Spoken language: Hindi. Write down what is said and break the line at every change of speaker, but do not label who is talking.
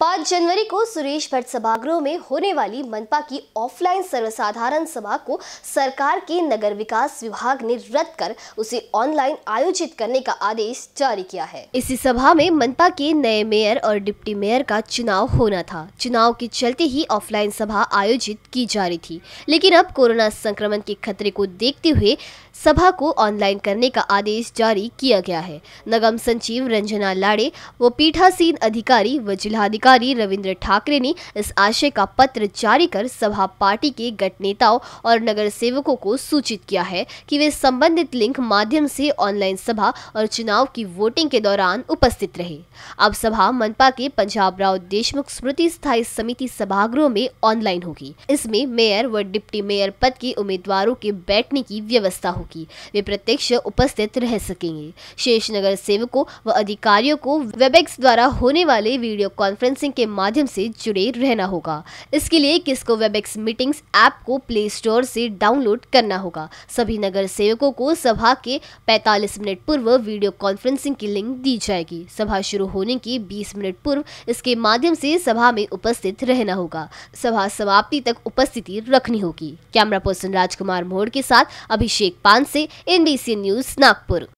पाँच जनवरी को सुरेश भट्ट सभागृह में होने वाली मनपा की ऑफलाइन सर्वसाधारण सभा को सरकार के नगर विकास विभाग ने रद्द कर उसे ऑनलाइन आयोजित करने का आदेश जारी किया है इसी सभा में मनपा के नए मेयर और डिप्टी मेयर का चुनाव होना था चुनाव के चलते ही ऑफलाइन सभा आयोजित की जा रही थी लेकिन अब कोरोना संक्रमण के खतरे को देखते हुए सभा को ऑनलाइन करने का आदेश जारी किया गया है नगम सचिव रंजना लाड़े व पीठासीन अधिकारी व जिलाधिकारी प्रभारी रविंद्र ठाकरे ने इस आशय का पत्र जारी कर सभा पार्टी के गट नेताओं और नगर सेवकों को सूचित किया है कि वे संबंधित लिंक माध्यम से ऑनलाइन सभा और चुनाव की वोटिंग के दौरान उपस्थित रहे अब सभा मनपा के पंजाब राव देशमुख स्मृति स्थायी समिति सभागृह में ऑनलाइन होगी इसमें मेयर व डिप्टी मेयर पद के उम्मीदवारों के बैठने की व्यवस्था होगी वे प्रत्यक्ष उपस्थित रह सकेंगे शेष नगर सेवकों व अधिकारियों को वेबेक्स द्वारा होने वाले वीडियो कॉन्फ्रेंस कॉन्फ्रेंसिंग के माध्यम से जुड़े रहना होगा इसके लिए किसको वेबएक्स मीटिंग्स ऐप को प्ले स्टोर से डाउनलोड करना होगा सभी नगर सेवकों को सभा के 45 मिनट पूर्व वीडियो कॉन्फ्रेंसिंग की लिंक दी जाएगी सभा शुरू होने के 20 मिनट पूर्व इसके माध्यम से सभा में उपस्थित रहना होगा सभा समाप्ति तक उपस्थिति रखनी होगी कैमरा पर्सन राजकुमार मोड़ के साथ अभिषेक पान से एनबीसी न्यूज नागपुर